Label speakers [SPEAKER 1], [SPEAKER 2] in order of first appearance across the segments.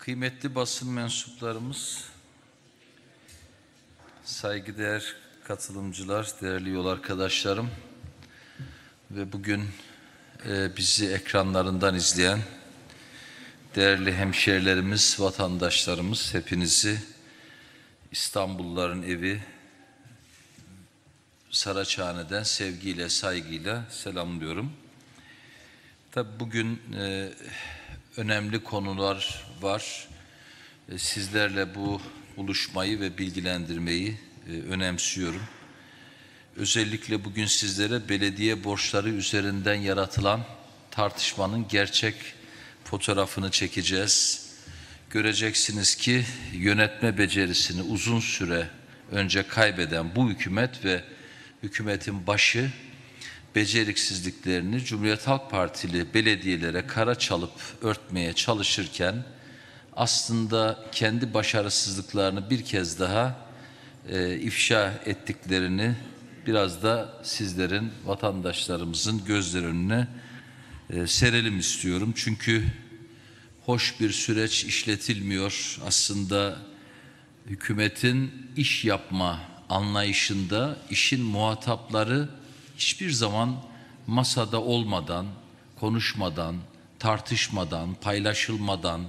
[SPEAKER 1] Kıymetli basın mensuplarımız, saygıdeğer katılımcılar, değerli yol arkadaşlarım ve bugün e, bizi ekranlarından izleyen değerli hemşehrilerimiz, vatandaşlarımız hepinizi İstanbullar'ın evi Saraçhane'den sevgiyle, saygıyla selamlıyorum. Tabi bugün e, önemli konular var. E, sizlerle bu buluşmayı ve bilgilendirmeyi e, önemsiyorum. Özellikle bugün sizlere belediye borçları üzerinden yaratılan tartışmanın gerçek fotoğrafını çekeceğiz. Göreceksiniz ki yönetme becerisini uzun süre önce kaybeden bu hükümet ve hükümetin başı beceriksizliklerini Cumhuriyet Halk Partili belediyelere kara çalıp örtmeye çalışırken aslında kendi başarısızlıklarını bir kez daha e, ifşa ettiklerini biraz da sizlerin, vatandaşlarımızın gözler önüne e, serelim istiyorum. Çünkü hoş bir süreç işletilmiyor. Aslında hükümetin iş yapma anlayışında işin muhatapları hiçbir zaman masada olmadan, konuşmadan, tartışmadan, paylaşılmadan,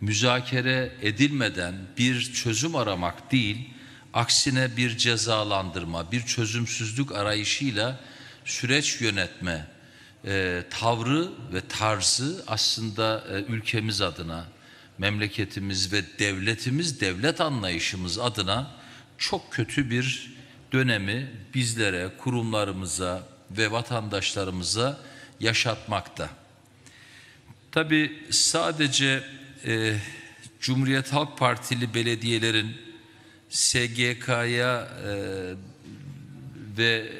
[SPEAKER 1] müzakere edilmeden bir çözüm aramak değil, aksine bir cezalandırma, bir çözümsüzlük arayışıyla süreç yönetme e, tavrı ve tarzı aslında e, ülkemiz adına, memleketimiz ve devletimiz, devlet anlayışımız adına çok kötü bir dönemi bizlere, kurumlarımıza ve vatandaşlarımıza yaşatmakta. Tabi sadece e, Cumhuriyet Halk Partili belediyelerin SGK'ya e, ve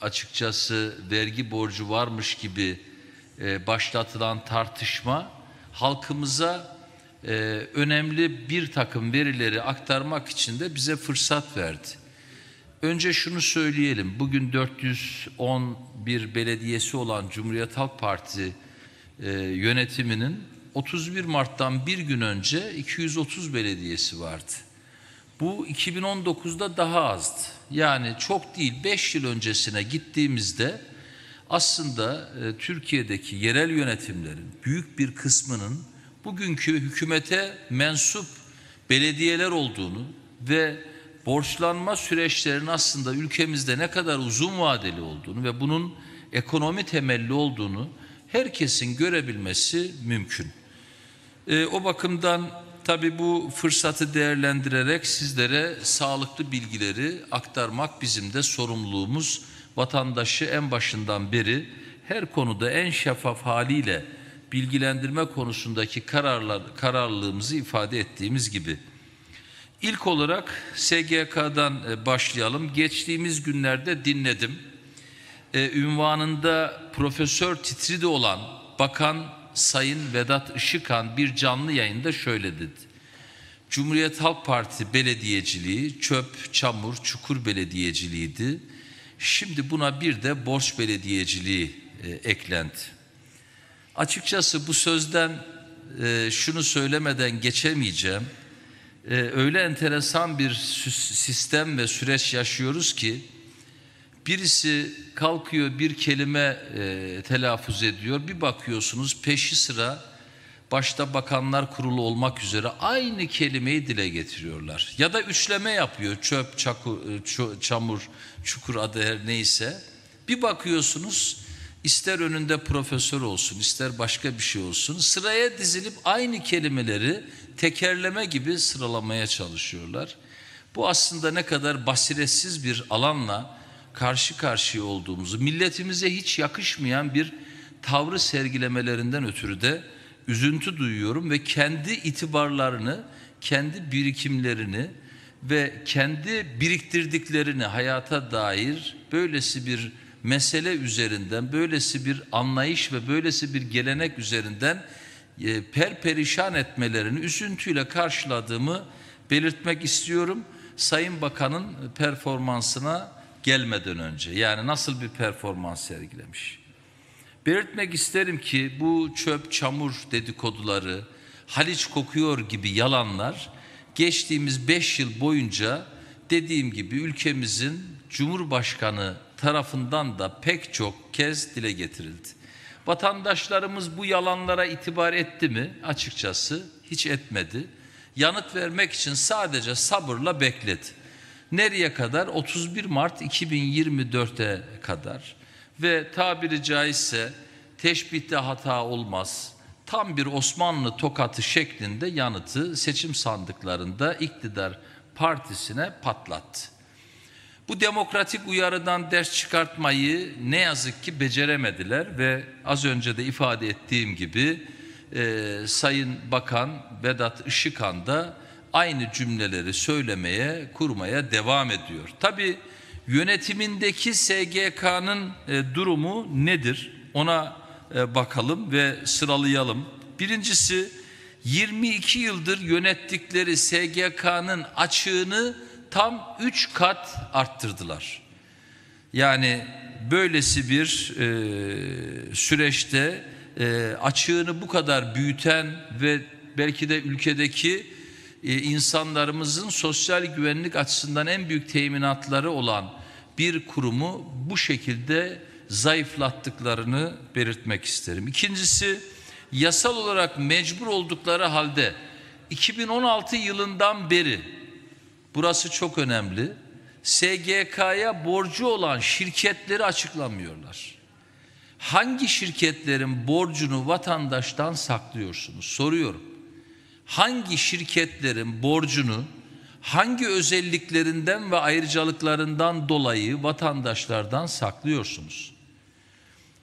[SPEAKER 1] açıkçası vergi borcu varmış gibi e, başlatılan tartışma halkımıza e, önemli bir takım verileri aktarmak için de bize fırsat verdi. Önce şunu söyleyelim. Bugün 411 belediyesi olan Cumhuriyet Halk Parti e, yönetiminin 31 Mart'tan bir gün önce 230 belediyesi vardı. Bu 2019'da daha azdı. Yani çok değil 5 yıl öncesine gittiğimizde aslında e, Türkiye'deki yerel yönetimlerin büyük bir kısmının bugünkü hükümete mensup belediyeler olduğunu ve borçlanma süreçlerinin aslında ülkemizde ne kadar uzun vadeli olduğunu ve bunun ekonomi temelli olduğunu herkesin görebilmesi mümkün. E, o bakımdan tabii bu fırsatı değerlendirerek sizlere sağlıklı bilgileri aktarmak bizim de sorumluluğumuz. Vatandaşı en başından beri her konuda en şeffaf haliyle bilgilendirme konusundaki kararlar, kararlılığımızı ifade ettiğimiz gibi. İlk olarak SGK'dan e, başlayalım. Geçtiğimiz günlerde dinledim. E, ünvanında profesör titri olan Bakan Sayın Vedat Işıkan bir canlı yayında şöyle dedi. Cumhuriyet Halk Parti belediyeciliği çöp, çamur, çukur belediyeciliğiydi. Şimdi buna bir de borç belediyeciliği e, eklendi. Açıkçası bu sözden e, şunu söylemeden geçemeyeceğim. Ee, öyle enteresan bir sistem ve süreç yaşıyoruz ki birisi kalkıyor bir kelime e, telaffuz ediyor bir bakıyorsunuz peşi sıra başta bakanlar kurulu olmak üzere aynı kelimeyi dile getiriyorlar. Ya da üçleme yapıyor çöp, çakur, e, çamur, çukur adı her neyse. Bir bakıyorsunuz İster önünde profesör olsun, ister başka bir şey olsun. Sıraya dizilip aynı kelimeleri tekerleme gibi sıralamaya çalışıyorlar. Bu aslında ne kadar basiretsiz bir alanla karşı karşıya olduğumuzu, milletimize hiç yakışmayan bir tavrı sergilemelerinden ötürü de üzüntü duyuyorum ve kendi itibarlarını, kendi birikimlerini ve kendi biriktirdiklerini hayata dair böylesi bir mesele üzerinden, böylesi bir anlayış ve böylesi bir gelenek üzerinden e, perperişan etmelerini üzüntüyle karşıladığımı belirtmek istiyorum. Sayın Bakan'ın performansına gelmeden önce yani nasıl bir performans sergilemiş. Belirtmek isterim ki bu çöp çamur dedikoduları, Haliç kokuyor gibi yalanlar geçtiğimiz beş yıl boyunca dediğim gibi ülkemizin Cumhurbaşkanı tarafından da pek çok kez dile getirildi. Vatandaşlarımız bu yalanlara itibar etti mi? Açıkçası hiç etmedi. Yanıt vermek için sadece sabırla bekledi. Nereye kadar? 31 Mart 2024'e kadar. Ve tabiri caizse teşbitte hata olmaz. Tam bir Osmanlı tokatı şeklinde yanıtı seçim sandıklarında iktidar partisine patlattı. Bu demokratik uyarıdan ders çıkartmayı ne yazık ki beceremediler ve az önce de ifade ettiğim gibi e, Sayın Bakan Vedat Işıkan da aynı cümleleri söylemeye, kurmaya devam ediyor. Tabi yönetimindeki SGK'nın e, durumu nedir? Ona e, bakalım ve sıralayalım. Birincisi 22 yıldır yönettikleri SGK'nın açığını tam üç kat arttırdılar. Yani böylesi bir e, süreçte e, açığını bu kadar büyüten ve belki de ülkedeki e, insanlarımızın sosyal güvenlik açısından en büyük teminatları olan bir kurumu bu şekilde zayıflattıklarını belirtmek isterim. İkincisi yasal olarak mecbur oldukları halde 2016 yılından beri Burası çok önemli. SGK'ya borcu olan şirketleri açıklamıyorlar. Hangi şirketlerin borcunu vatandaştan saklıyorsunuz? Soruyorum. Hangi şirketlerin borcunu hangi özelliklerinden ve ayrıcalıklarından dolayı vatandaşlardan saklıyorsunuz?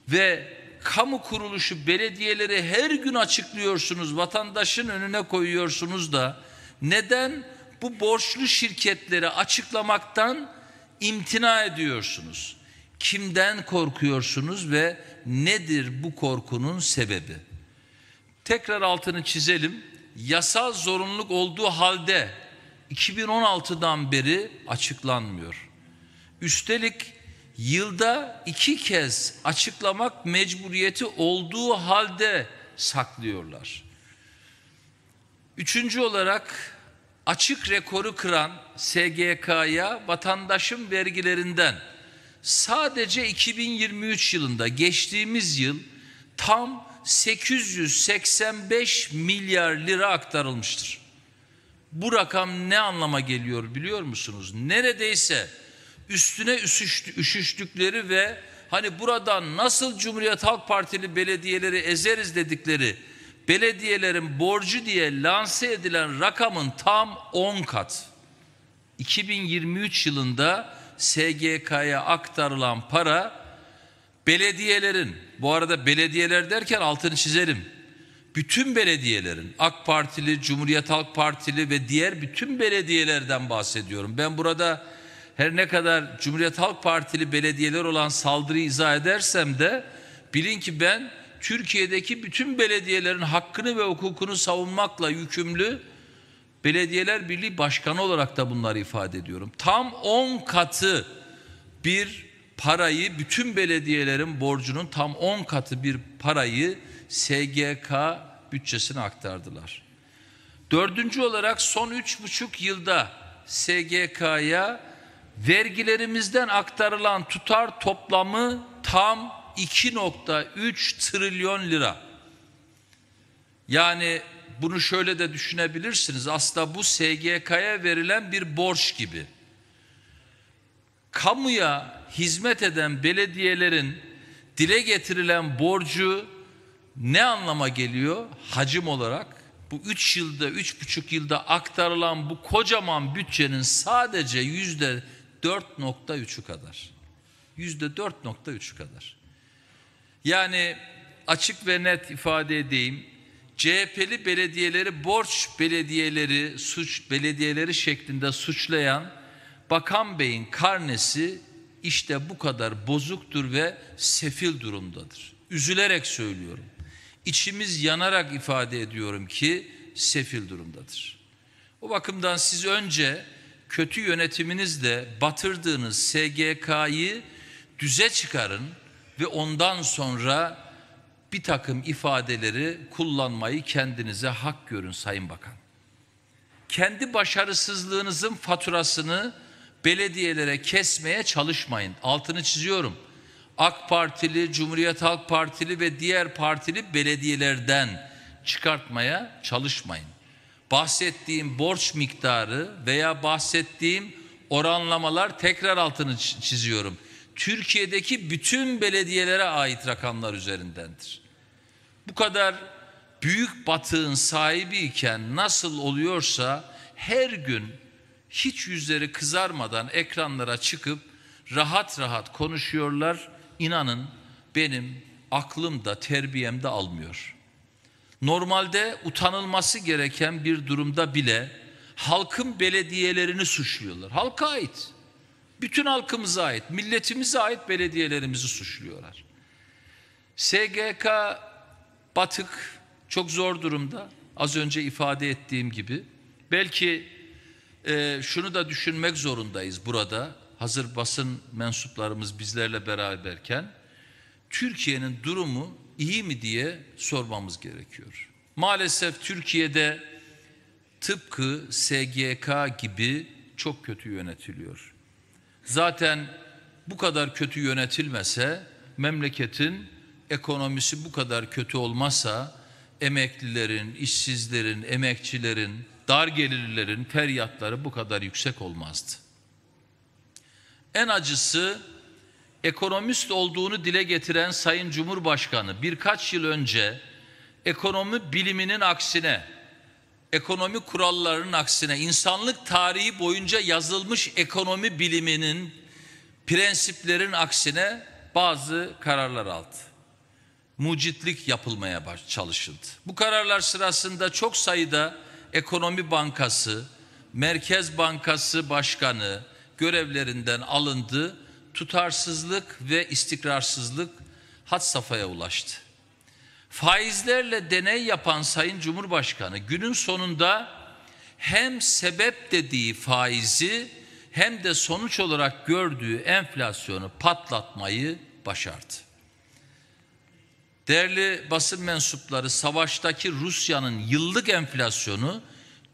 [SPEAKER 1] Ve kamu kuruluşu belediyeleri her gün açıklıyorsunuz, vatandaşın önüne koyuyorsunuz da neden bu borçlu şirketleri açıklamaktan imtina ediyorsunuz. Kimden korkuyorsunuz ve nedir bu korkunun sebebi? Tekrar altını çizelim. Yasal zorunluluk olduğu halde 2016'dan beri açıklanmıyor. Üstelik yılda iki kez açıklamak mecburiyeti olduğu halde saklıyorlar. Üçüncü olarak açık rekoru kıran SGK'ya vatandaşın vergilerinden sadece 2023 yılında geçtiğimiz yıl tam 885 milyar lira aktarılmıştır. Bu rakam ne anlama geliyor biliyor musunuz? Neredeyse üstüne üşüştükleri ve hani buradan nasıl Cumhuriyet Halk Partili belediyeleri ezeriz dedikleri belediyelerin borcu diye lanse edilen rakamın tam 10 kat. 2023 yılında SGK'ya aktarılan para belediyelerin, bu arada belediyeler derken altını çizelim. Bütün belediyelerin, AK Partili, Cumhuriyet Halk Partili ve diğer bütün belediyelerden bahsediyorum. Ben burada her ne kadar Cumhuriyet Halk Partili belediyeler olan saldırıyı izah edersem de bilin ki ben Türkiye'deki bütün belediyelerin hakkını ve hukukunu savunmakla yükümlü Belediyeler Birliği Başkanı olarak da bunları ifade ediyorum. Tam 10 katı bir parayı bütün belediyelerin borcunun tam 10 katı bir parayı SGK bütçesine aktardılar. Dördüncü olarak son üç buçuk yılda SGK'ya vergilerimizden aktarılan tutar toplamı tam 2.3 trilyon lira. Yani bunu şöyle de düşünebilirsiniz. Aslında bu SGK'ya verilen bir borç gibi. Kamuya hizmet eden belediyelerin dile getirilen borcu ne anlama geliyor hacim olarak? Bu üç yılda, üç buçuk yılda aktarılan bu kocaman bütçenin sadece yüzde %4.3'ü kadar. Yüzde %4.3'ü kadar. Yani açık ve net ifade edeyim. CHP'li belediyeleri borç belediyeleri, suç belediyeleri şeklinde suçlayan Bakan Bey'in karnesi işte bu kadar bozuktur ve sefil durumdadır. Üzülerek söylüyorum. İçimiz yanarak ifade ediyorum ki sefil durumdadır. O bakımdan siz önce kötü yönetiminizle batırdığınız SGK'yı düze çıkarın ve ondan sonra bir takım ifadeleri kullanmayı kendinize hak görün Sayın Bakan. Kendi başarısızlığınızın faturasını belediyelere kesmeye çalışmayın. Altını çiziyorum. AK Partili, Cumhuriyet Halk Partili ve diğer partili belediyelerden çıkartmaya çalışmayın. Bahsettiğim borç miktarı veya bahsettiğim oranlamalar tekrar altını çiziyorum Türkiye'deki bütün belediyelere ait rakamlar üzerindendir. Bu kadar büyük batığın sahibi iken nasıl oluyorsa her gün hiç yüzleri kızarmadan ekranlara çıkıp rahat rahat konuşuyorlar. İnanın benim aklım da terbiyem de almıyor. Normalde utanılması gereken bir durumda bile halkın belediyelerini suçluyorlar. Halka ait. Bütün halkımıza ait, milletimize ait belediyelerimizi suçluyorlar. SGK batık, çok zor durumda. Az önce ifade ettiğim gibi. Belki e, şunu da düşünmek zorundayız burada. Hazır basın mensuplarımız bizlerle beraberken. Türkiye'nin durumu iyi mi diye sormamız gerekiyor. Maalesef Türkiye'de tıpkı SGK gibi çok kötü yönetiliyor. Zaten bu kadar kötü yönetilmese memleketin ekonomisi bu kadar kötü olmasa, emeklilerin, işsizlerin, emekçilerin, dar gelirlerin, feryatları bu kadar yüksek olmazdı. En acısı ekonomist olduğunu dile getiren Sayın Cumhurbaşkanı birkaç yıl önce ekonomi biliminin aksine ekonomi kurallarının aksine insanlık tarihi boyunca yazılmış ekonomi biliminin prensiplerin aksine bazı kararlar aldı. Mucitlik yapılmaya çalışıldı. Bu kararlar sırasında çok sayıda Ekonomi Bankası, Merkez Bankası Başkanı görevlerinden alındı. Tutarsızlık ve istikrarsızlık had safhaya ulaştı. Faizlerle deney yapan Sayın Cumhurbaşkanı günün sonunda hem sebep dediği faizi hem de sonuç olarak gördüğü enflasyonu patlatmayı başardı. Değerli basın mensupları savaştaki Rusya'nın yıllık enflasyonu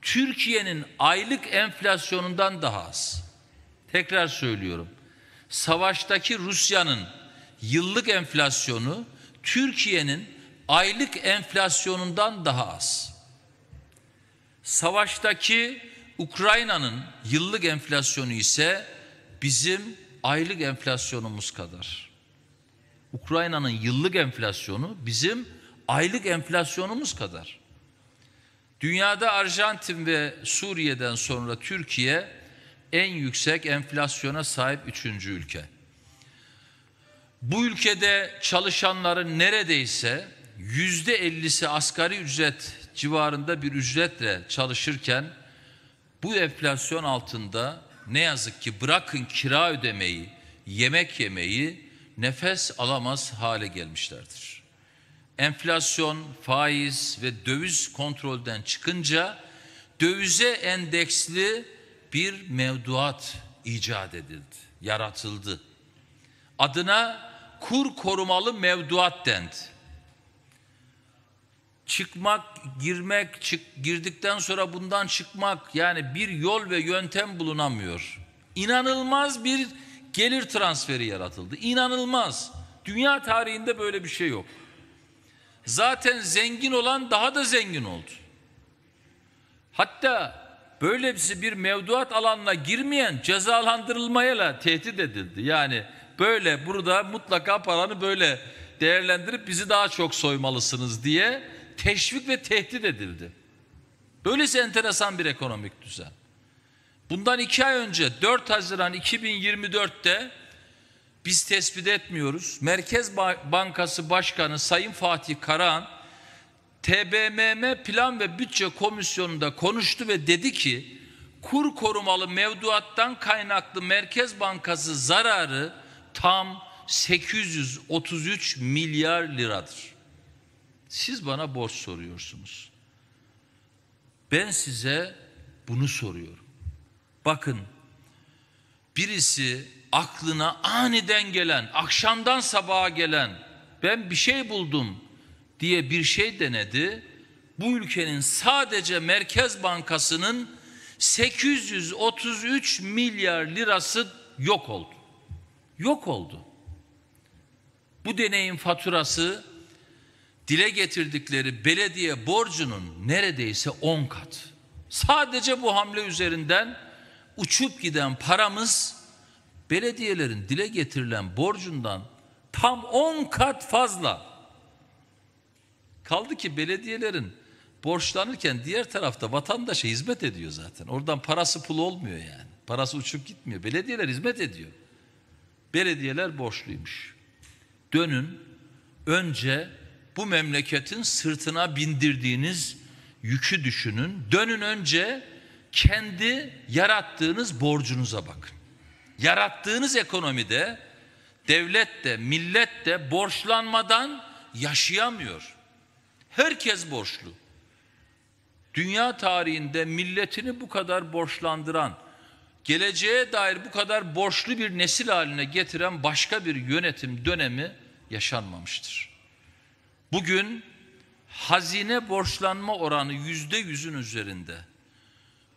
[SPEAKER 1] Türkiye'nin aylık enflasyonundan daha az. Tekrar söylüyorum. Savaştaki Rusya'nın yıllık enflasyonu Türkiye'nin aylık enflasyonundan daha az. Savaştaki Ukrayna'nın yıllık enflasyonu ise bizim aylık enflasyonumuz kadar. Ukrayna'nın yıllık enflasyonu bizim aylık enflasyonumuz kadar. Dünyada Arjantin ve Suriye'den sonra Türkiye en yüksek enflasyona sahip üçüncü ülke. Bu ülkede çalışanların neredeyse yüzde ellisi asgari ücret civarında bir ücretle çalışırken bu enflasyon altında ne yazık ki bırakın kira ödemeyi, yemek yemeyi nefes alamaz hale gelmişlerdir. Enflasyon, faiz ve döviz kontrolden çıkınca dövize endeksli bir mevduat icat edildi, yaratıldı. Adına kur korumalı mevduat dendi çıkmak, girmek, çık, girdikten sonra bundan çıkmak yani bir yol ve yöntem bulunamıyor. İnanılmaz bir gelir transferi yaratıldı. İnanılmaz. Dünya tarihinde böyle bir şey yok. Zaten zengin olan daha da zengin oldu. Hatta böylesi şey, bir mevduat alanına girmeyen cezalandırılmayla tehdit edildi. Yani böyle burada mutlaka paranı böyle değerlendirip bizi daha çok soymalısınız diye teşvik ve tehdit edildi. Böylesi enteresan bir ekonomik düzen. Bundan iki ay önce 4 Haziran 2024'te biz tespit etmiyoruz. Merkez Bankası Başkanı Sayın Fatih Karahan TBMM Plan ve Bütçe Komisyonu'nda konuştu ve dedi ki kur korumalı mevduattan kaynaklı Merkez Bankası zararı tam 833 milyar liradır. Siz bana borç soruyorsunuz. Ben size bunu soruyorum. Bakın birisi aklına aniden gelen, akşamdan sabaha gelen ben bir şey buldum diye bir şey denedi. Bu ülkenin sadece Merkez Bankası'nın 833 milyar lirası yok oldu. Yok oldu. Bu deneyin faturası dile getirdikleri belediye borcunun neredeyse 10 kat. Sadece bu hamle üzerinden uçup giden paramız belediyelerin dile getirilen borcundan tam 10 kat fazla. Kaldı ki belediyelerin borçlanırken diğer tarafta vatandaşa hizmet ediyor zaten. Oradan parası pul olmuyor yani. Parası uçup gitmiyor. Belediyeler hizmet ediyor. Belediyeler borçluymuş. Dönün önce bu memleketin sırtına bindirdiğiniz yükü düşünün. Dönün önce kendi yarattığınız borcunuza bakın. Yarattığınız ekonomide devlet de millet de borçlanmadan yaşayamıyor. Herkes borçlu. Dünya tarihinde milletini bu kadar borçlandıran, geleceğe dair bu kadar borçlu bir nesil haline getiren başka bir yönetim dönemi yaşanmamıştır. Bugün hazine borçlanma oranı yüzde yüzün üzerinde.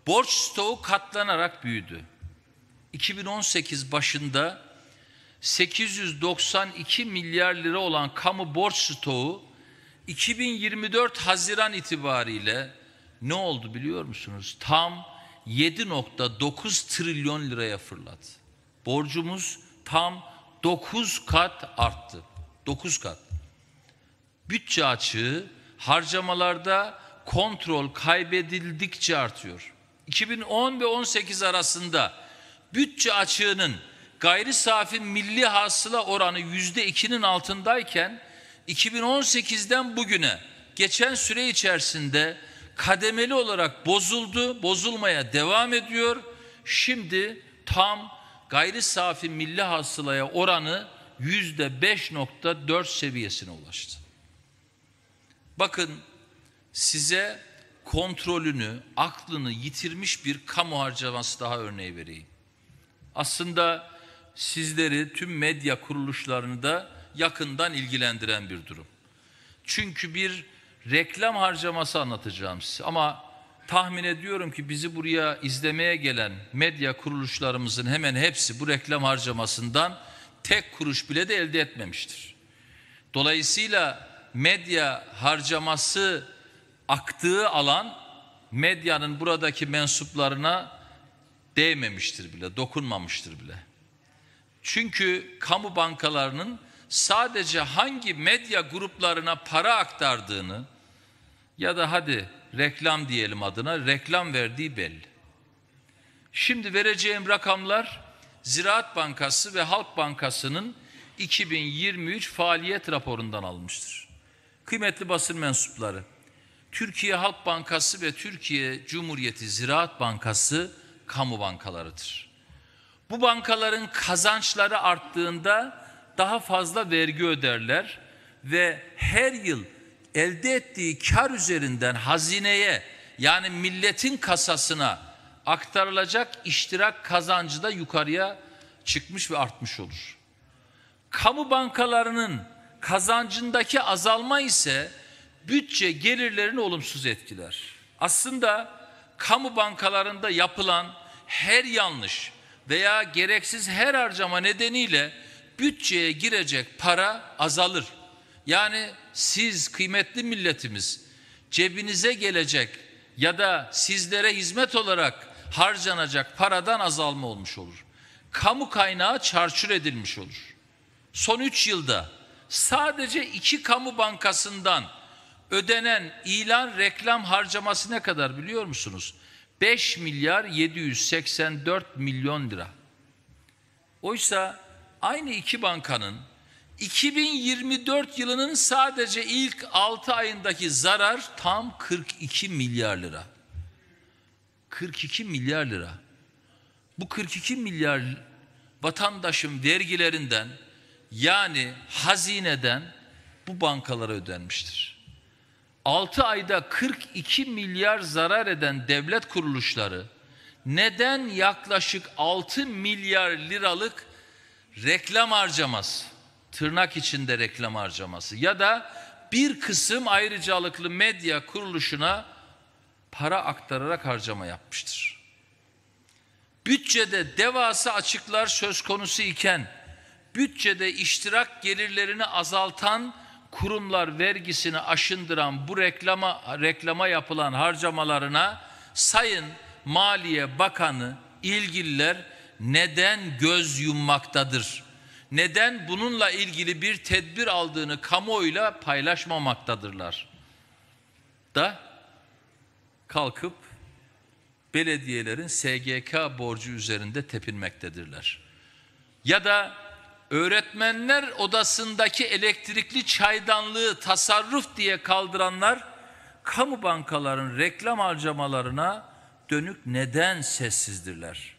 [SPEAKER 1] Borç stoğu katlanarak büyüdü. 2018 başında 892 milyar lira olan kamu borç stoğu 2024 Haziran itibariyle ne oldu biliyor musunuz? Tam 7.9 trilyon liraya fırladı. Borcumuz tam 9 kat arttı. 9 kat. Bütçe açığı harcamalarda kontrol kaybedildikçe artıyor. 2010 ve 18 arasında bütçe açığının gayri safi milli hasıla oranı yüzde ikinin altındayken 2018'den bugüne geçen süre içerisinde kademeli olarak bozuldu, bozulmaya devam ediyor. Şimdi tam gayri safi milli hasılaya oranı yüzde beş nokta dört seviyesine ulaştı. Bakın size kontrolünü, aklını yitirmiş bir kamu harcaması daha örneği vereyim. Aslında sizleri tüm medya kuruluşlarını da yakından ilgilendiren bir durum. Çünkü bir reklam harcaması anlatacağım size ama tahmin ediyorum ki bizi buraya izlemeye gelen medya kuruluşlarımızın hemen hepsi bu reklam harcamasından tek kuruş bile de elde etmemiştir. Dolayısıyla medya harcaması aktığı alan medyanın buradaki mensuplarına değmemiştir bile, dokunmamıştır bile. Çünkü kamu bankalarının sadece hangi medya gruplarına para aktardığını ya da hadi reklam diyelim adına reklam verdiği belli. Şimdi vereceğim rakamlar Ziraat Bankası ve Halk Bankası'nın 2023 faaliyet raporundan almıştır. Kıymetli basın mensupları, Türkiye Halk Bankası ve Türkiye Cumhuriyeti Ziraat Bankası kamu bankalarıdır. Bu bankaların kazançları arttığında daha fazla vergi öderler ve her yıl elde ettiği kar üzerinden hazineye yani milletin kasasına aktarılacak iştirak kazancı da yukarıya çıkmış ve artmış olur. Kamu bankalarının kazancındaki azalma ise bütçe gelirlerini olumsuz etkiler. Aslında kamu bankalarında yapılan her yanlış veya gereksiz her harcama nedeniyle bütçeye girecek para azalır. Yani siz kıymetli milletimiz cebinize gelecek ya da sizlere hizmet olarak harcanacak paradan azalma olmuş olur. Kamu kaynağı çarçur edilmiş olur. Son üç yılda sadece iki kamu bankasından ödenen ilan reklam harcaması ne kadar biliyor musunuz? 5 milyar 784 milyon lira. Oysa aynı iki bankanın 2024 yılının sadece ilk 6 ayındaki zarar tam 42 milyar lira. 42 milyar lira. Bu 42 milyar vatandaşın vergilerinden yani hazineden bu bankalara ödenmiştir. 6 ayda 42 milyar zarar eden devlet kuruluşları neden yaklaşık 6 milyar liralık reklam harcaması, tırnak içinde reklam harcaması ya da bir kısım ayrıcalıklı medya kuruluşuna para aktararak harcama yapmıştır. Bütçede devasa açıklar söz konusu iken bütçede iştirak gelirlerini azaltan kurumlar vergisini aşındıran bu reklama reklama yapılan harcamalarına sayın Maliye Bakanı ilgililer neden göz yummaktadır? Neden bununla ilgili bir tedbir aldığını kamuoyuyla paylaşmamaktadırlar? Da kalkıp belediyelerin SGK borcu üzerinde tepinmektedirler. Ya da öğretmenler odasındaki elektrikli çaydanlığı tasarruf diye kaldıranlar kamu bankaların reklam harcamalarına dönük neden sessizdirler?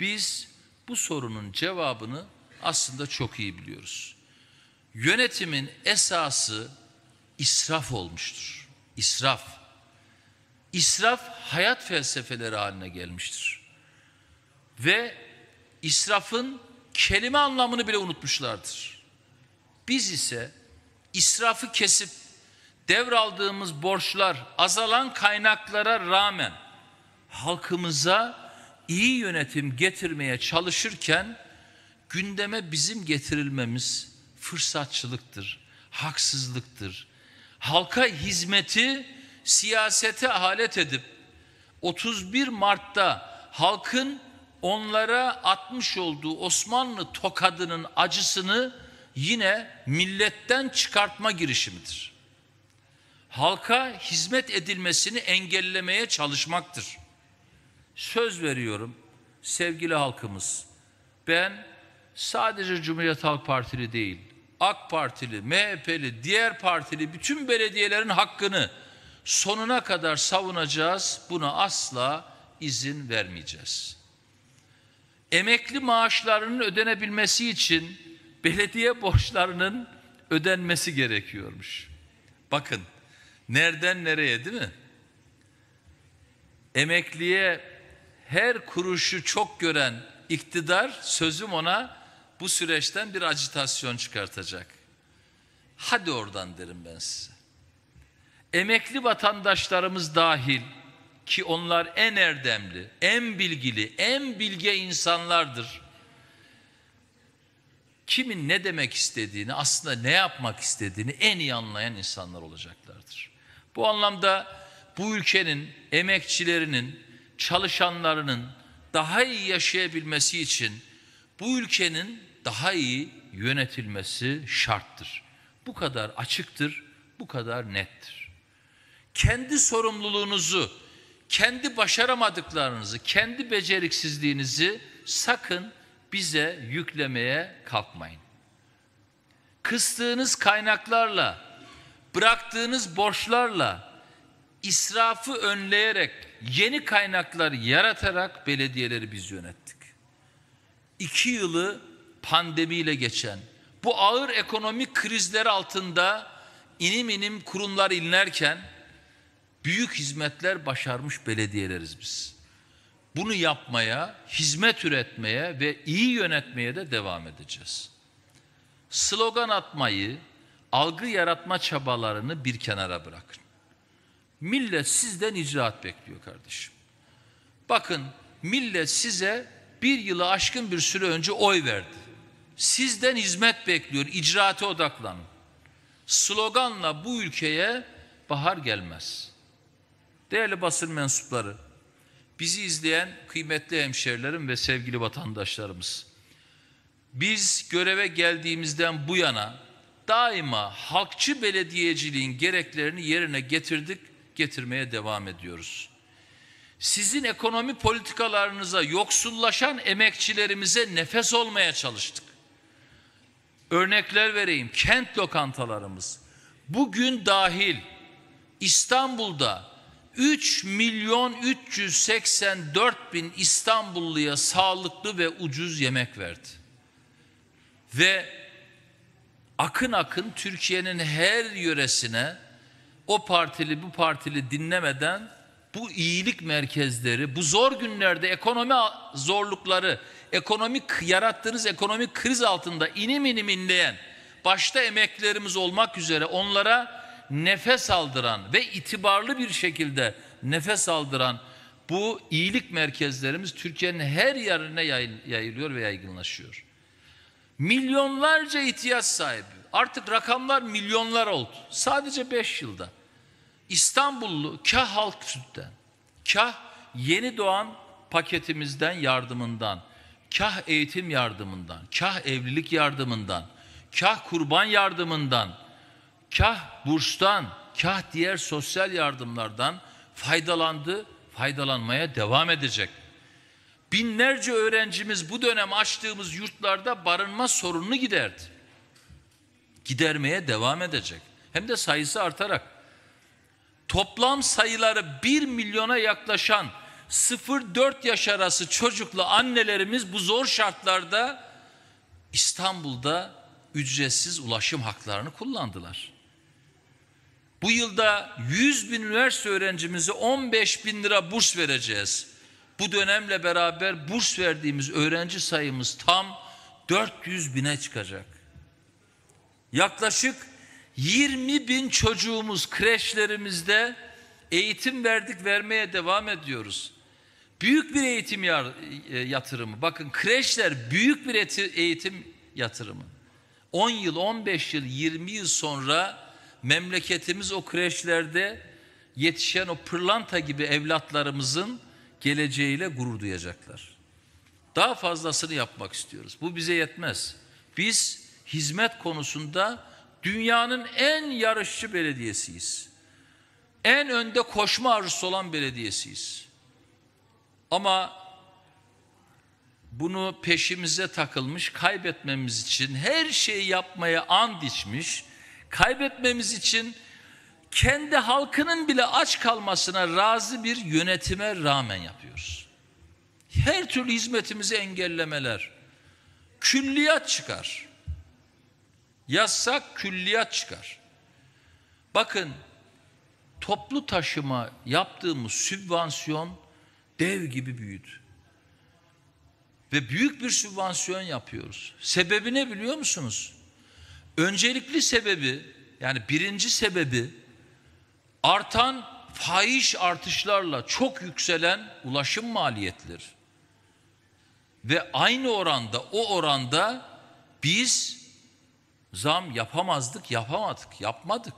[SPEAKER 1] Biz bu sorunun cevabını aslında çok iyi biliyoruz. Yönetimin esası israf olmuştur. İsraf. İsraf hayat felsefeleri haline gelmiştir. Ve israfın kelime anlamını bile unutmuşlardır. Biz ise israfı kesip devraldığımız borçlar azalan kaynaklara rağmen halkımıza iyi yönetim getirmeye çalışırken gündeme bizim getirilmemiz fırsatçılıktır, haksızlıktır. Halka hizmeti siyasete alet edip 31 Mart'ta halkın onlara atmış olduğu Osmanlı tokadının acısını yine milletten çıkartma girişimidir. Halka hizmet edilmesini engellemeye çalışmaktır. Söz veriyorum sevgili halkımız. Ben sadece Cumhuriyet Halk Partili değil, AK Partili, MHP'li, diğer partili bütün belediyelerin hakkını sonuna kadar savunacağız. Buna asla izin vermeyeceğiz emekli maaşlarının ödenebilmesi için belediye borçlarının ödenmesi gerekiyormuş. Bakın nereden nereye değil mi? Emekliye her kuruşu çok gören iktidar sözüm ona bu süreçten bir acitasyon çıkartacak. Hadi oradan derim ben size. Emekli vatandaşlarımız dahil ki onlar en erdemli, en bilgili, en bilge insanlardır. Kimin ne demek istediğini, aslında ne yapmak istediğini en iyi anlayan insanlar olacaklardır. Bu anlamda bu ülkenin emekçilerinin, çalışanlarının daha iyi yaşayabilmesi için bu ülkenin daha iyi yönetilmesi şarttır. Bu kadar açıktır, bu kadar nettir. Kendi sorumluluğunuzu kendi başaramadıklarınızı, kendi beceriksizliğinizi sakın bize yüklemeye kalkmayın. Kıstığınız kaynaklarla, bıraktığınız borçlarla, israfı önleyerek, yeni kaynaklar yaratarak belediyeleri biz yönettik. İki yılı pandemiyle geçen, bu ağır ekonomik krizler altında inim inim kurumlar inlerken, büyük hizmetler başarmış belediyeleriz biz. Bunu yapmaya, hizmet üretmeye ve iyi yönetmeye de devam edeceğiz. Slogan atmayı, algı yaratma çabalarını bir kenara bırakın. Millet sizden icraat bekliyor kardeşim. Bakın millet size bir yılı aşkın bir süre önce oy verdi. Sizden hizmet bekliyor, icraate odaklanın. Sloganla bu ülkeye bahar gelmez. Değerli basın mensupları, bizi izleyen kıymetli hemşerilerim ve sevgili vatandaşlarımız. Biz göreve geldiğimizden bu yana daima halkçı belediyeciliğin gereklerini yerine getirdik, getirmeye devam ediyoruz. Sizin ekonomi politikalarınıza yoksullaşan emekçilerimize nefes olmaya çalıştık. Örnekler vereyim. Kent lokantalarımız bugün dahil İstanbul'da 3 milyon 384 bin İstanbulluya sağlıklı ve ucuz yemek verdi. Ve akın akın Türkiye'nin her yöresine o partili bu partili dinlemeden bu iyilik merkezleri, bu zor günlerde ekonomi zorlukları, ekonomik yarattığınız ekonomik kriz altında inim inim inleyen, başta emeklerimiz olmak üzere onlara nefes aldıran ve itibarlı bir şekilde nefes aldıran bu iyilik merkezlerimiz Türkiye'nin her yerine yayılıyor ve yaygınlaşıyor. Milyonlarca ihtiyaç sahibi. Artık rakamlar milyonlar oldu. Sadece 5 yılda. İstanbullu kah halk sütten, kah yeni doğan paketimizden yardımından, kah eğitim yardımından, kah evlilik yardımından, kah kurban yardımından, kah burstan, kah diğer sosyal yardımlardan faydalandı, faydalanmaya devam edecek. Binlerce öğrencimiz bu dönem açtığımız yurtlarda barınma sorununu giderdi. Gidermeye devam edecek. Hem de sayısı artarak. Toplam sayıları 1 milyona yaklaşan 0-4 yaş arası çocuklu annelerimiz bu zor şartlarda İstanbul'da ücretsiz ulaşım haklarını kullandılar. Bu yılda 100 bin üniversite öğrencimize 15 bin lira burs vereceğiz. Bu dönemle beraber burs verdiğimiz öğrenci sayımız tam 400 bine çıkacak. Yaklaşık 20 bin çocuğumuz kreşlerimizde eğitim verdik vermeye devam ediyoruz. Büyük bir eğitim e, yatırımı. Bakın kreşler büyük bir eğitim yatırımı. 10 yıl, 15 yıl, 20 yıl sonra memleketimiz o kreşlerde yetişen o pırlanta gibi evlatlarımızın geleceğiyle gurur duyacaklar. Daha fazlasını yapmak istiyoruz. Bu bize yetmez. Biz hizmet konusunda dünyanın en yarışçı belediyesiyiz. En önde koşma arzusu olan belediyesiyiz. Ama bunu peşimize takılmış, kaybetmemiz için her şeyi yapmaya and içmiş, kaybetmemiz için kendi halkının bile aç kalmasına razı bir yönetime rağmen yapıyoruz. Her türlü hizmetimizi engellemeler. Külliyat çıkar. Yazsak külliyat çıkar. Bakın toplu taşıma yaptığımız sübvansiyon dev gibi büyüdü. Ve büyük bir sübvansiyon yapıyoruz. Sebebi ne biliyor musunuz? Öncelikli sebebi yani birinci sebebi artan fahiş artışlarla çok yükselen ulaşım maliyetleri. Ve aynı oranda o oranda biz zam yapamazdık, yapamadık, yapmadık.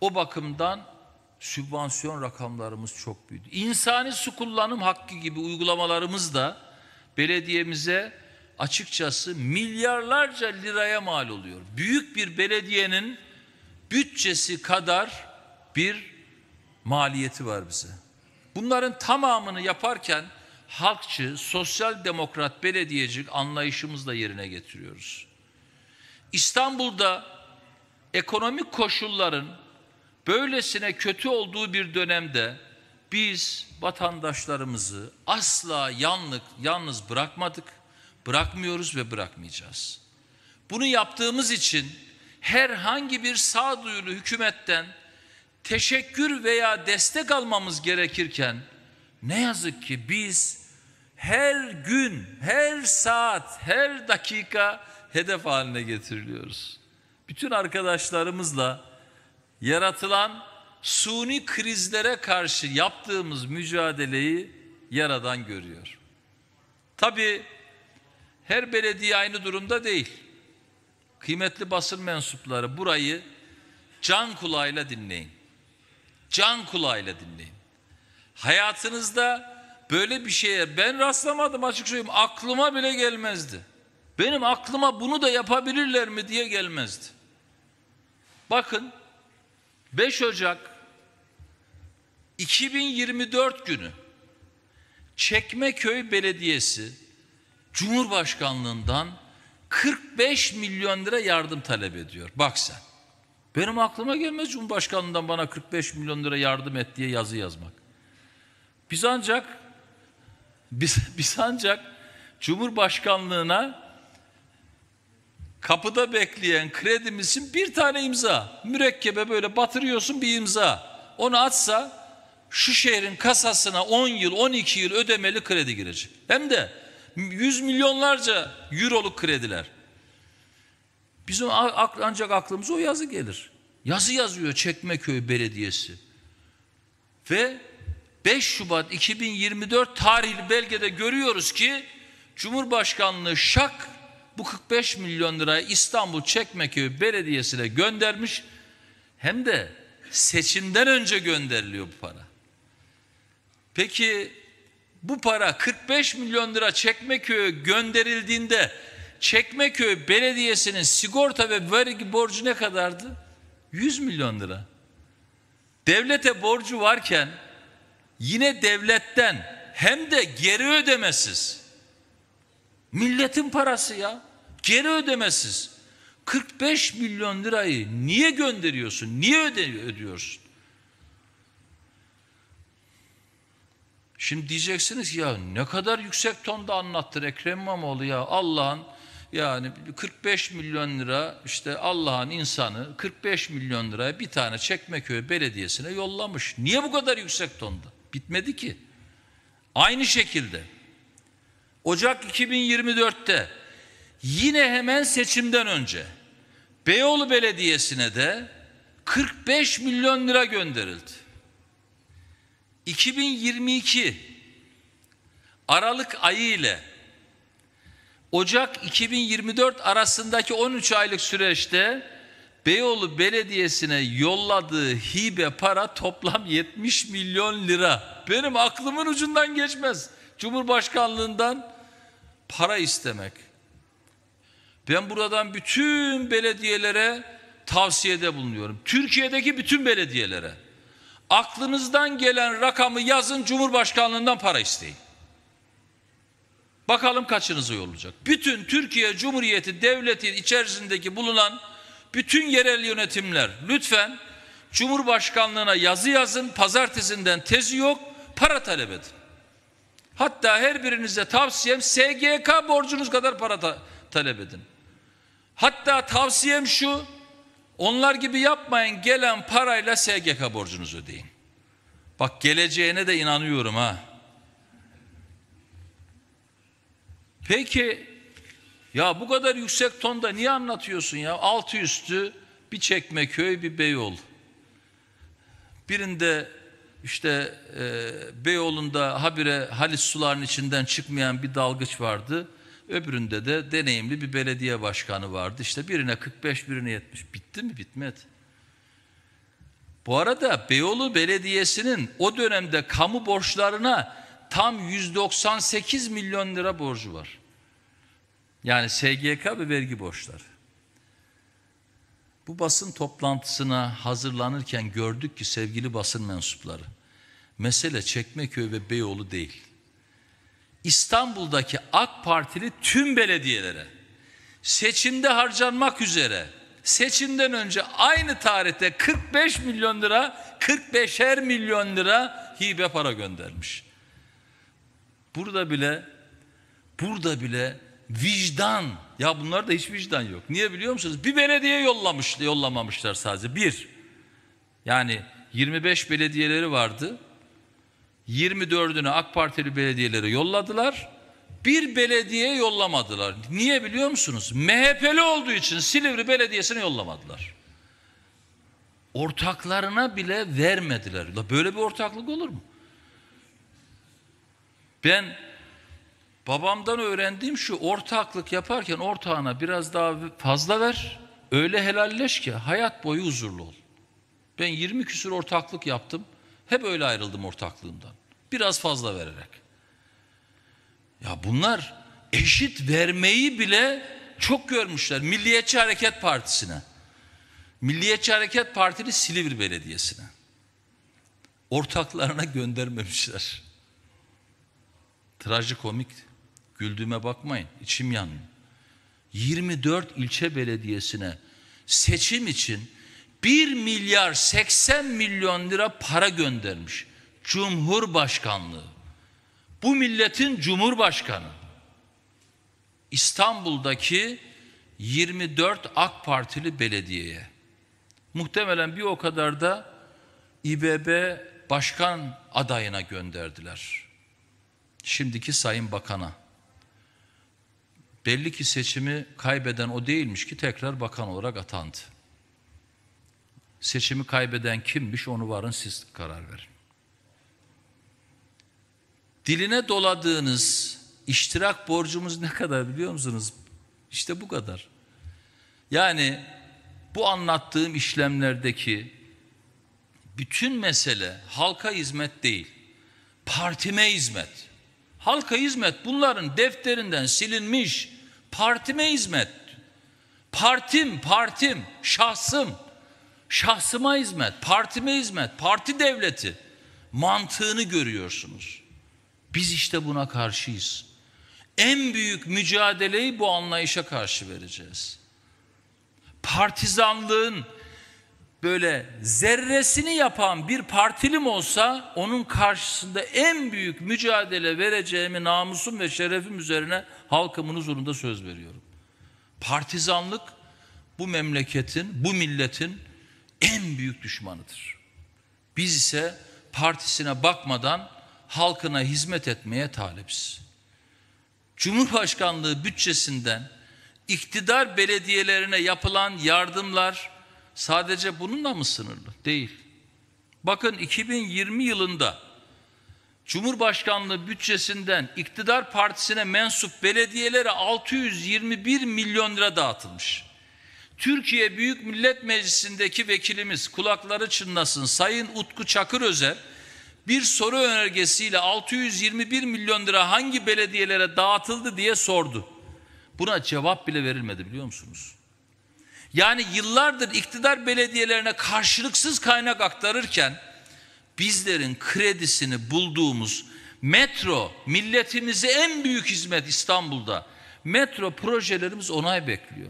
[SPEAKER 1] O bakımdan sübvansiyon rakamlarımız çok büyüdü. İnsani su kullanım hakkı gibi uygulamalarımız da belediyemize açıkçası milyarlarca liraya mal oluyor. Büyük bir belediyenin bütçesi kadar bir maliyeti var bize. Bunların tamamını yaparken halkçı, sosyal demokrat belediyecilik anlayışımızla yerine getiriyoruz. İstanbul'da ekonomik koşulların böylesine kötü olduğu bir dönemde biz vatandaşlarımızı asla yanlık, yalnız bırakmadık Bırakmıyoruz ve bırakmayacağız. Bunu yaptığımız için herhangi bir sağduyulu hükümetten teşekkür veya destek almamız gerekirken ne yazık ki biz her gün, her saat, her dakika hedef haline getiriliyoruz. Bütün arkadaşlarımızla yaratılan suni krizlere karşı yaptığımız mücadeleyi yaradan görüyor. Tabii her belediye aynı durumda değil. Kıymetli basın mensupları burayı can kulağıyla dinleyin. Can kulağıyla dinleyin. Hayatınızda böyle bir şeye ben rastlamadım açık söyleyeyim. Aklıma bile gelmezdi. Benim aklıma bunu da yapabilirler mi diye gelmezdi. Bakın 5 Ocak 2024 günü Çekmeköy Belediyesi Cumhurbaşkanlığından 45 milyon lira yardım talep ediyor. Bak sen. Benim aklıma gelmez Cumhurbaşkanlığından bana 45 milyon lira yardım et diye yazı yazmak. Biz ancak biz, biz ancak Cumhurbaşkanlığına kapıda bekleyen kredimizin bir tane imza. Mürekkebe böyle batırıyorsun bir imza. Onu atsa şu şehrin kasasına 10 yıl 12 yıl ödemeli kredi girecek. Hem de yüz milyonlarca euroluk krediler. Bizim ancak aklımıza o yazı gelir. Yazı yazıyor Çekmeköy Belediyesi. Ve 5 Şubat 2024 tarihli belgede görüyoruz ki Cumhurbaşkanlığı şak bu 45 milyon lirayı İstanbul Çekmeköy Belediyesi'ne göndermiş. Hem de seçimden önce gönderiliyor bu para. Peki bu para 45 milyon lira Çekmeköy'e gönderildiğinde Çekmeköy Belediyesi'nin sigorta ve vergi borcu ne kadardı? 100 milyon lira. Devlete borcu varken yine devletten hem de geri ödemesiz. Milletin parası ya. Geri ödemesiz. 45 milyon lirayı niye gönderiyorsun? Niye öde ödüyorsun? Şimdi diyeceksiniz ya ne kadar yüksek tonda anlattın Ekrem İmamoğlu ya Allah'ın yani 45 milyon lira işte Allah'ın insanı 45 milyon liraya bir tane Çekmeköy Belediyesi'ne yollamış. Niye bu kadar yüksek tonda? Bitmedi ki. Aynı şekilde Ocak 2024'te yine hemen seçimden önce Beyoğlu Belediyesi'ne de 45 milyon lira gönderildi. 2022 Aralık ayı ile Ocak 2024 arasındaki 13 aylık süreçte Beyoğlu Belediyesi'ne yolladığı hibe para toplam 70 milyon lira. Benim aklımın ucundan geçmez. Cumhurbaşkanlığından para istemek. Ben buradan bütün belediyelere tavsiyede bulunuyorum. Türkiye'deki bütün belediyelere. Aklınızdan gelen rakamı yazın Cumhurbaşkanlığından para isteyin. Bakalım kaçınıza yollayacak. Bütün Türkiye Cumhuriyeti Devleti içerisindeki bulunan bütün yerel yönetimler lütfen Cumhurbaşkanlığına yazı yazın. Pazartesinden tezi yok. Para talep edin. Hatta her birinize tavsiyem SGK borcunuz kadar para ta talep edin. Hatta tavsiyem şu onlar gibi yapmayın gelen parayla SGK borcunuzu ödeyin. Bak geleceğine de inanıyorum ha. Peki ya bu kadar yüksek tonda niye anlatıyorsun ya? Altı üstü bir çekme köy, bir beyol. Birinde işte e, Beyoğlu'nda habire Halis Suları'nın içinden çıkmayan bir dalgıç vardı. Öbüründe de deneyimli bir belediye başkanı vardı. İşte birine 45, birine 70. Bitti mi? Bitmedi. Bu arada Beyoğlu Belediyesi'nin o dönemde kamu borçlarına tam 198 milyon lira borcu var. Yani SGK ve vergi borçları. Bu basın toplantısına hazırlanırken gördük ki sevgili basın mensupları, mesele Çekmeköy ve Beyoğlu değil. İstanbul'daki AK Partili tüm belediyelere seçimde harcanmak üzere seçimden önce aynı tarihte 45 milyon lira 45'er milyon lira hibe para göndermiş. Burada bile burada bile vicdan ya bunlarda hiç vicdan yok. Niye biliyor musunuz? Bir belediye yollamış yollamamışlar sadece bir. Yani 25 belediyeleri vardı. 24'ünü AK Partili belediyelere yolladılar. Bir belediye yollamadılar. Niye biliyor musunuz? MHP'li olduğu için Silivri Belediyesi'ne yollamadılar. Ortaklarına bile vermediler. Böyle bir ortaklık olur mu? Ben babamdan öğrendiğim şu ortaklık yaparken ortağına biraz daha fazla ver. Öyle helalleş ki hayat boyu huzurlu ol. Ben 20 küsür ortaklık yaptım. Hep öyle ayrıldım ortaklığımdan. Biraz fazla vererek. Ya bunlar eşit vermeyi bile çok görmüşler. Milliyetçi Hareket Partisi'ne. Milliyetçi Hareket Partili Silivri Belediyesi'ne. Ortaklarına göndermemişler. Trajikomik. Güldüğüme bakmayın. içim yanıyor. 24 ilçe belediyesine seçim için 1 milyar 80 milyon lira para göndermiş. Cumhurbaşkanlığı. Bu milletin cumhurbaşkanı. İstanbul'daki 24 AK Partili belediyeye. Muhtemelen bir o kadar da İBB başkan adayına gönderdiler. Şimdiki Sayın Bakan'a. Belli ki seçimi kaybeden o değilmiş ki tekrar bakan olarak atandı. Seçimi kaybeden kimmiş onu varın siz karar verin. Diline doladığınız iştirak borcumuz ne kadar biliyor musunuz? İşte bu kadar. Yani bu anlattığım işlemlerdeki bütün mesele halka hizmet değil. Partime hizmet. Halka hizmet bunların defterinden silinmiş. Partime hizmet. Partim, partim, şahsım şahsıma hizmet, partime hizmet, parti devleti mantığını görüyorsunuz. Biz işte buna karşıyız. En büyük mücadeleyi bu anlayışa karşı vereceğiz. Partizanlığın böyle zerresini yapan bir partilim olsa onun karşısında en büyük mücadele vereceğimi namusum ve şerefim üzerine halkımın huzurunda söz veriyorum. Partizanlık bu memleketin, bu milletin en büyük düşmanıdır. Biz ise partisine bakmadan halkına hizmet etmeye talibiz. Cumhurbaşkanlığı bütçesinden iktidar belediyelerine yapılan yardımlar sadece bununla mı sınırlı? Değil. Bakın 2020 yılında Cumhurbaşkanlığı bütçesinden iktidar partisine mensup belediyelere 621 milyon lira dağıtılmış. Türkiye Büyük Millet Meclisi'ndeki vekilimiz kulakları çınlasın Sayın Utku Çakır bir soru önergesiyle 621 milyon lira hangi belediyelere dağıtıldı diye sordu. Buna cevap bile verilmedi biliyor musunuz? Yani yıllardır iktidar belediyelerine karşılıksız kaynak aktarırken bizlerin kredisini bulduğumuz metro milletimize en büyük hizmet İstanbul'da. Metro projelerimiz onay bekliyor.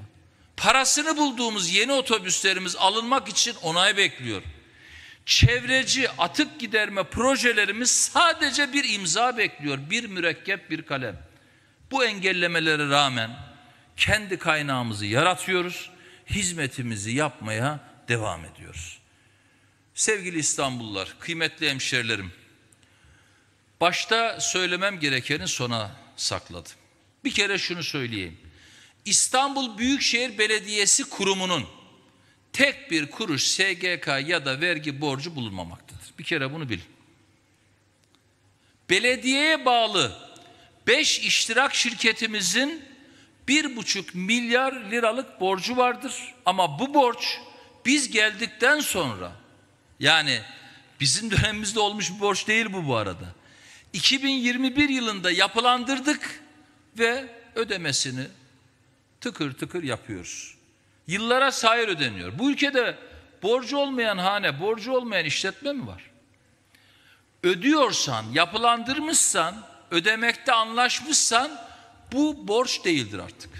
[SPEAKER 1] Parasını bulduğumuz yeni otobüslerimiz alınmak için onay bekliyor. Çevreci atık giderme projelerimiz sadece bir imza bekliyor. Bir mürekkep bir kalem. Bu engellemelere rağmen kendi kaynağımızı yaratıyoruz. Hizmetimizi yapmaya devam ediyoruz. Sevgili İstanbullular, kıymetli hemşerilerim. Başta söylemem gerekeni sona sakladım. Bir kere şunu söyleyeyim. İstanbul Büyükşehir Belediyesi Kurumu'nun tek bir kuruş SGK ya da vergi borcu bulunmamaktadır. Bir kere bunu bilin. Belediyeye bağlı 5 iştirak şirketimizin bir buçuk milyar liralık borcu vardır. Ama bu borç biz geldikten sonra yani bizim dönemimizde olmuş bir borç değil bu bu arada. 2021 yılında yapılandırdık ve ödemesini tıkır tıkır yapıyoruz. Yıllara sayır ödeniyor. Bu ülkede borcu olmayan hane, borcu olmayan işletme mi var? Ödüyorsan, yapılandırmışsan, ödemekte anlaşmışsan bu borç değildir artık.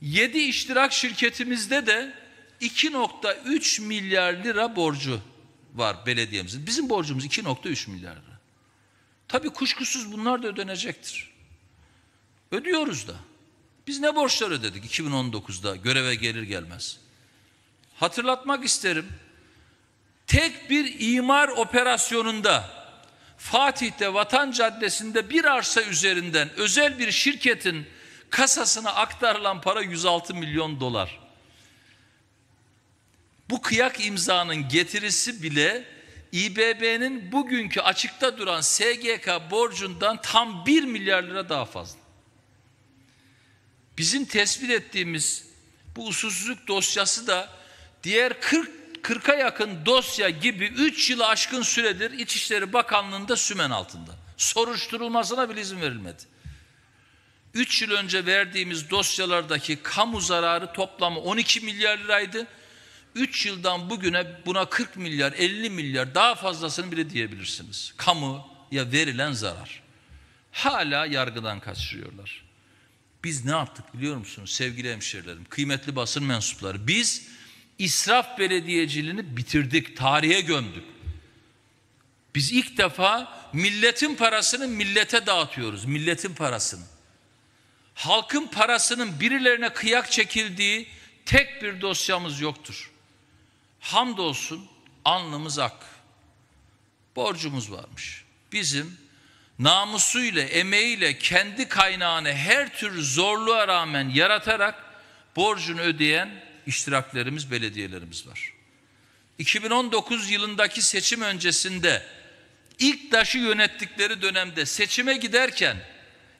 [SPEAKER 1] 7 iştirak şirketimizde de 2.3 milyar lira borcu var belediyemizin. Bizim borcumuz 2.3 milyar lira. Tabii kuşkusuz bunlar da ödenecektir. Ödüyoruz da. Biz ne borçlar ödedik 2019'da göreve gelir gelmez. Hatırlatmak isterim. Tek bir imar operasyonunda Fatih'te Vatan Caddesi'nde bir arsa üzerinden özel bir şirketin kasasına aktarılan para 106 milyon dolar. Bu kıyak imzanın getirisi bile İBB'nin bugünkü açıkta duran SGK borcundan tam 1 milyar lira daha fazla. Bizim tespit ettiğimiz bu usulsüzlük dosyası da diğer 40 40'a yakın dosya gibi 3 yılı aşkın süredir İçişleri Bakanlığı'nda sümen altında. Soruşturulmasına bile izin verilmedi. 3 yıl önce verdiğimiz dosyalardaki kamu zararı toplamı 12 milyar liraydı. 3 yıldan bugüne buna 40 milyar, 50 milyar daha fazlasını bile diyebilirsiniz. Kamuya verilen zarar. Hala yargıdan kaçırıyorlar. Biz ne yaptık biliyor musunuz sevgili hemşerilerim, kıymetli basın mensupları? Biz israf belediyeciliğini bitirdik, tarihe gömdük. Biz ilk defa milletin parasını millete dağıtıyoruz, milletin parasını. Halkın parasının birilerine kıyak çekildiği tek bir dosyamız yoktur. Hamdolsun alnımız ak. Borcumuz varmış. Bizim namusuyla, emeğiyle, kendi kaynağını her tür zorluğa rağmen yaratarak borcunu ödeyen iştiraklerimiz, belediyelerimiz var. 2019 yılındaki seçim öncesinde ilk taşı yönettikleri dönemde seçime giderken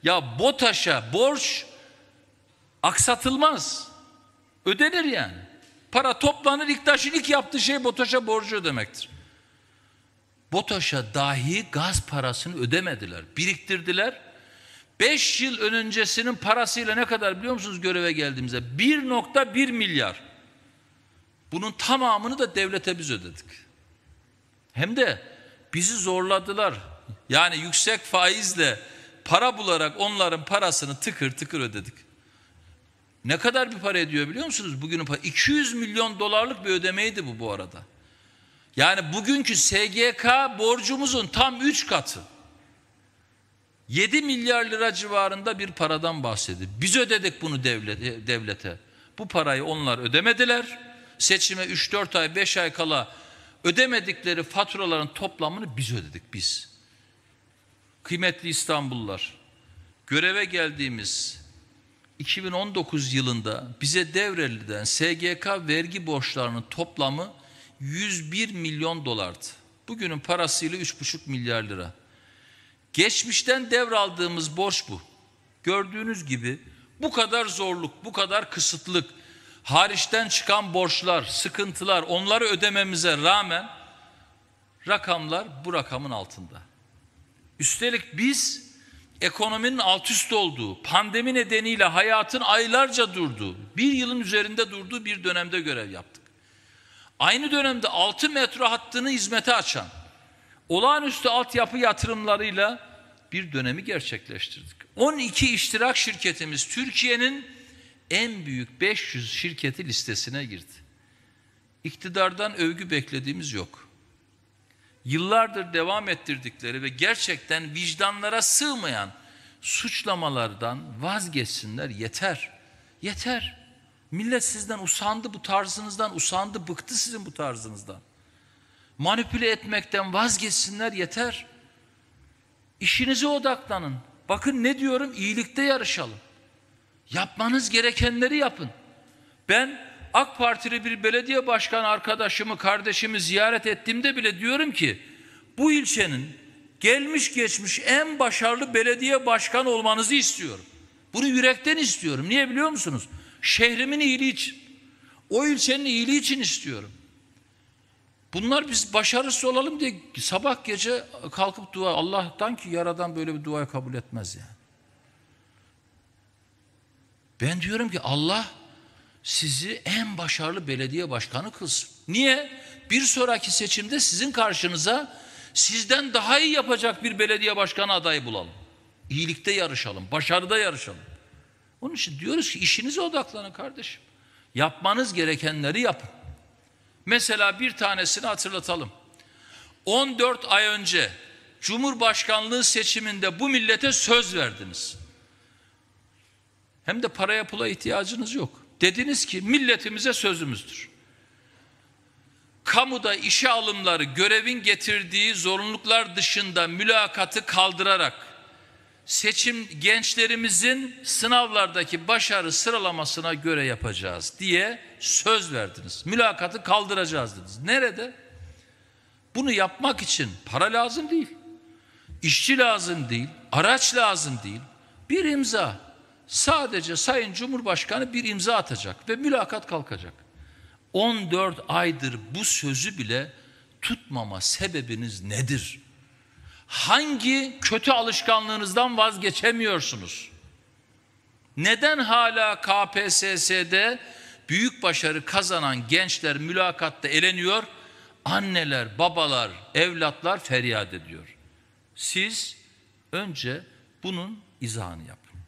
[SPEAKER 1] ya BOTAŞ'a borç aksatılmaz. Ödenir yani. Para toplanır İktaş'ın ilk yaptığı şey BOTAŞ'a borcu ödemektir. BOTAŞ'a dahi gaz parasını ödemediler. Biriktirdiler. Beş yıl öncesinin parasıyla ne kadar biliyor musunuz göreve geldiğimize 1.1 milyar. Bunun tamamını da devlete biz ödedik. Hem de bizi zorladılar. Yani yüksek faizle para bularak onların parasını tıkır tıkır ödedik. Ne kadar bir para ediyor biliyor musunuz? Bugünün para 200 milyon dolarlık bir ödemeydi bu bu arada. Yani bugünkü SGK borcumuzun tam 3 katı. 7 milyar lira civarında bir paradan bahsediyor. Biz ödedik bunu devlet, devlete. Bu parayı onlar ödemediler. Seçime 3-4 ay 5 ay kala ödemedikleri faturaların toplamını biz ödedik biz. Kıymetli İstanbullular, göreve geldiğimiz 2019 yılında bize Devreli'den SGK vergi borçlarının toplamı 101 milyon dolardı. Bugünün parasıyla 3,5 milyar lira. Geçmişten devraldığımız borç bu. Gördüğünüz gibi bu kadar zorluk, bu kadar kısıtlık, hariçten çıkan borçlar, sıkıntılar onları ödememize rağmen rakamlar bu rakamın altında. Üstelik biz ekonominin alt üst olduğu, pandemi nedeniyle hayatın aylarca durduğu, bir yılın üzerinde durduğu bir dönemde görev yaptık. Aynı dönemde 6 metro hattını hizmete açan, olağanüstü altyapı yatırımlarıyla bir dönemi gerçekleştirdik. 12 iştirak şirketimiz Türkiye'nin en büyük 500 şirketi listesine girdi. İktidardan övgü beklediğimiz yok. Yıllardır devam ettirdikleri ve gerçekten vicdanlara sığmayan suçlamalardan vazgeçsinler yeter. Yeter. Millet sizden usandı bu tarzınızdan, usandı, bıktı sizin bu tarzınızdan. Manipüle etmekten vazgeçsinler yeter. İşinize odaklanın. Bakın ne diyorum? İyilikte yarışalım. Yapmanız gerekenleri yapın. Ben AK Partili bir belediye başkan arkadaşımı, kardeşimi ziyaret ettiğimde bile diyorum ki bu ilçenin gelmiş geçmiş en başarılı belediye başkan olmanızı istiyorum. Bunu yürekten istiyorum. Niye biliyor musunuz? Şehrimin iyiliği için. O ilçenin iyiliği için istiyorum. Bunlar biz başarısız olalım diye sabah gece kalkıp dua Allah'tan ki yaradan böyle bir duayı kabul etmez yani. Ben diyorum ki Allah sizi en başarılı belediye başkanı kılsın. Niye? Bir sonraki seçimde sizin karşınıza sizden daha iyi yapacak bir belediye başkanı adayı bulalım. İyilikte yarışalım, başarıda yarışalım. Onun için diyoruz ki işinize odaklanın kardeşim. Yapmanız gerekenleri yapın. Mesela bir tanesini hatırlatalım. 14 ay önce Cumhurbaşkanlığı seçiminde bu millete söz verdiniz. Hem de paraya pula ihtiyacınız yok. Dediniz ki milletimize sözümüzdür. Kamuda işe alımları görevin getirdiği zorunluluklar dışında mülakatı kaldırarak seçim gençlerimizin sınavlardaki başarı sıralamasına göre yapacağız diye söz verdiniz. Mülakatı kaldıracağız dediniz. Nerede? Bunu yapmak için para lazım değil. İşçi lazım değil, araç lazım değil. Bir imza. Sadece Sayın Cumhurbaşkanı bir imza atacak ve mülakat kalkacak. 14 aydır bu sözü bile tutmama sebebiniz nedir? Hangi kötü alışkanlığınızdan vazgeçemiyorsunuz? Neden hala KPSS'de büyük başarı kazanan gençler mülakatta eleniyor? Anneler, babalar, evlatlar feryat ediyor. Siz önce bunun izahını yapın.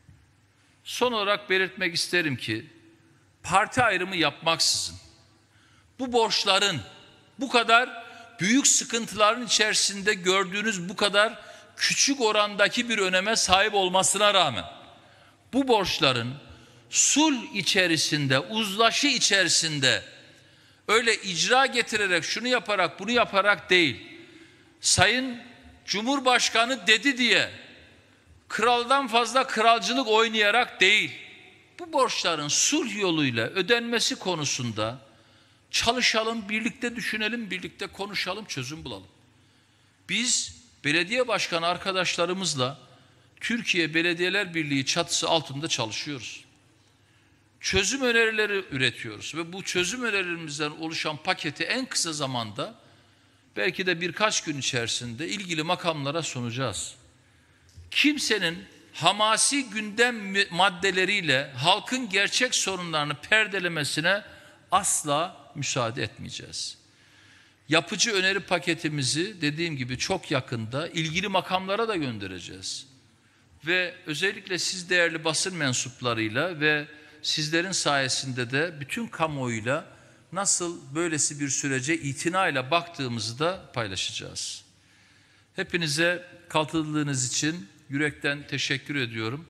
[SPEAKER 1] Son olarak belirtmek isterim ki parti ayrımı yapmaksızın bu borçların bu kadar büyük sıkıntıların içerisinde gördüğünüz bu kadar küçük orandaki bir öneme sahip olmasına rağmen bu borçların sul içerisinde, uzlaşı içerisinde öyle icra getirerek şunu yaparak bunu yaparak değil. Sayın Cumhurbaşkanı dedi diye kraldan fazla kralcılık oynayarak değil. Bu borçların sulh yoluyla ödenmesi konusunda Çalışalım, birlikte düşünelim, birlikte konuşalım, çözüm bulalım. Biz belediye başkanı arkadaşlarımızla Türkiye Belediyeler Birliği çatısı altında çalışıyoruz. Çözüm önerileri üretiyoruz ve bu çözüm önerilerimizden oluşan paketi en kısa zamanda belki de birkaç gün içerisinde ilgili makamlara sunacağız. Kimsenin hamasi gündem maddeleriyle halkın gerçek sorunlarını perdelemesine asla müsaade etmeyeceğiz. Yapıcı öneri paketimizi dediğim gibi çok yakında ilgili makamlara da göndereceğiz. Ve özellikle siz değerli basın mensuplarıyla ve sizlerin sayesinde de bütün kamuoyuyla nasıl böylesi bir sürece itinayla baktığımızı da paylaşacağız. Hepinize katıldığınız için yürekten teşekkür ediyorum.